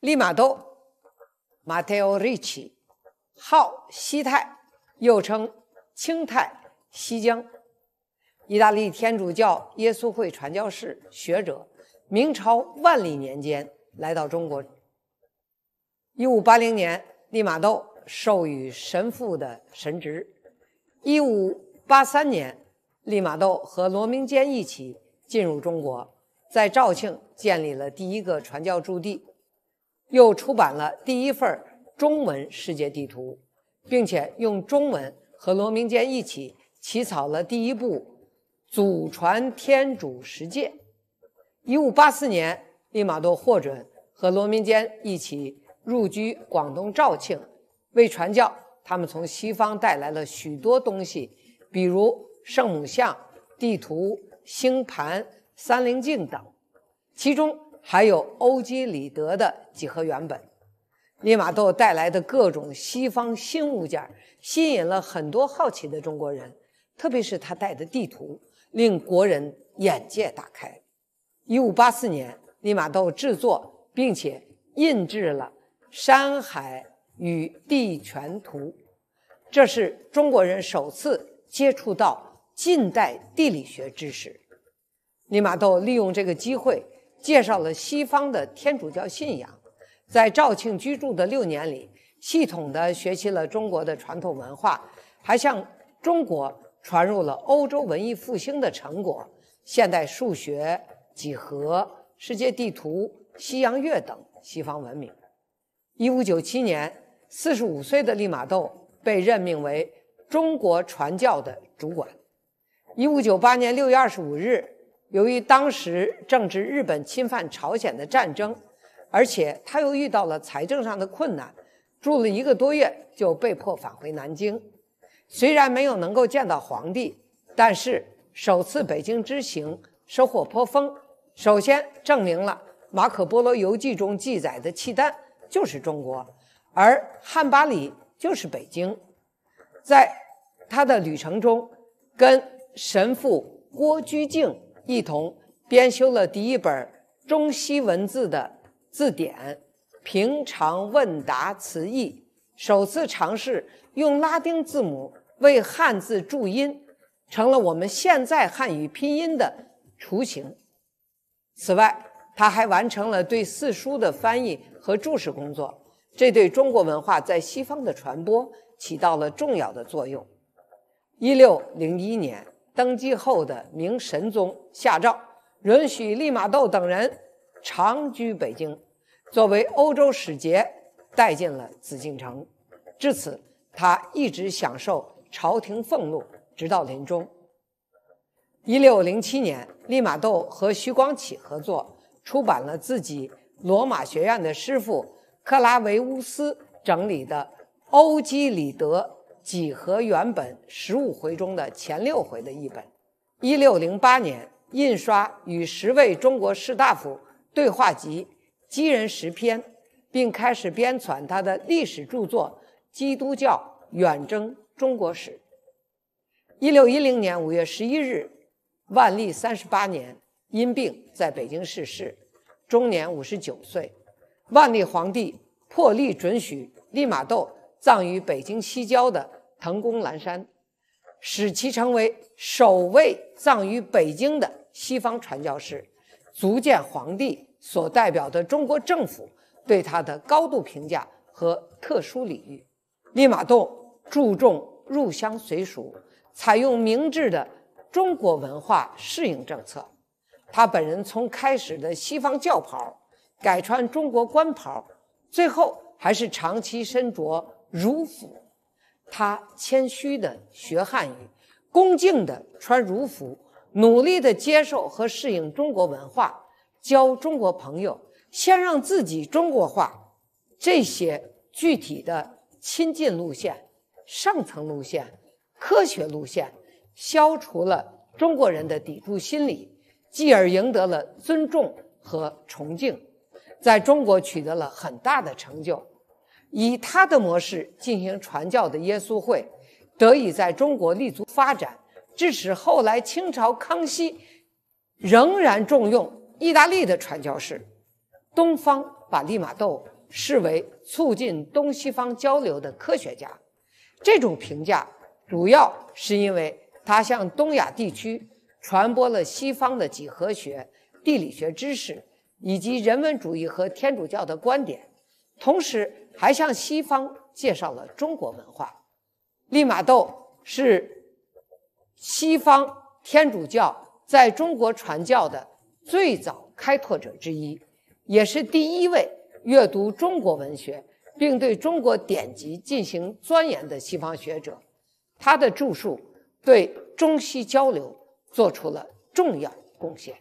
利玛窦，Matteo Ricci，号西泰，又称清泰西江，意大利天主教耶稣会传教士、学者。明朝万历年间来到中国。一五八零年，利玛窦授予神父的神职。一五八三年，利玛窦和罗明坚一起进入中国，在肇庆建立了第一个传教驻地。又出版了第一份中文世界地图，并且用中文和罗明坚一起起草了第一部《祖传天主实诫》。一五八四年，利玛窦获准和罗明坚一起入居广东肇庆，为传教，他们从西方带来了许多东西，比如圣母像、地图、星盘、三棱镜等，其中。还有欧几里得的《几何原本》，利玛窦带来的各种西方新物件吸引了很多好奇的中国人，特别是他带的地图，令国人眼界打开。一五八四年，利玛窦制作并且印制了《山海与地全图》，这是中国人首次接触到近代地理学知识。利玛窦利用这个机会。介绍了西方的天主教信仰，在肇庆居住的六年里，系统的学习了中国的传统文化，还向中国传入了欧洲文艺复兴的成果、现代数学、几何、世界地图、西洋乐等西方文明。一五九七年，四十五岁的利玛窦被任命为中国传教的主管。一五九八年六月二十五日。由于当时正值日本侵犯朝鲜的战争，而且他又遇到了财政上的困难，住了一个多月就被迫返回南京。虽然没有能够见到皇帝，但是首次北京之行收获颇丰。首先证明了《马可·波罗游记》中记载的契丹就是中国，而汉巴里就是北京。在他的旅程中，跟神父郭居敬。一同编修了第一本中西文字的字典《平常问答词义》，首次尝试用拉丁字母为汉字注音，成了我们现在汉语拼音的雏形。此外，他还完成了对《四书》的翻译和注释工作，这对中国文化在西方的传播起到了重要的作用。一六零一年。登基后的明神宗下诏，允许利玛窦等人长居北京，作为欧洲使节带进了紫禁城。至此，他一直享受朝廷俸禄，直到临终。一六零七年，利玛窦和徐光启合作出版了自己罗马学院的师傅克拉维乌斯整理的《欧几里德》。几何原本十五回中的前六回的译本，一六零八年印刷与十位中国士大夫对话集《积人十篇》，并开始编纂他的历史著作《基督教远征中国史》。一六一零年五月十一日，万历三十八年，因病在北京逝世，终年五十九岁。万历皇帝破例准许利玛窦。葬于北京西郊的腾宫兰山，使其成为首位葬于北京的西方传教士，足见皇帝所代表的中国政府对他的高度评价和特殊礼遇。利玛窦注重入乡随俗，采用明智的中国文化适应政策。他本人从开始的西方教袍，改穿中国官袍，最后还是长期身着。儒服，他谦虚的学汉语，恭敬的穿儒服，努力的接受和适应中国文化，交中国朋友，先让自己中国化，这些具体的亲近路线、上层路线、科学路线，消除了中国人的抵触心理，继而赢得了尊重和崇敬，在中国取得了很大的成就。以他的模式进行传教的耶稣会，得以在中国立足发展，致使后来清朝康熙仍然重用意大利的传教士。东方把利玛窦视为促进东西方交流的科学家。这种评价主要是因为他向东亚地区传播了西方的几何学、地理学知识，以及人文主义和天主教的观点。同时还向西方介绍了中国文化。利玛窦是西方天主教在中国传教的最早开拓者之一，也是第一位阅读中国文学并对中国典籍进行钻研的西方学者。他的著述对中西交流做出了重要贡献。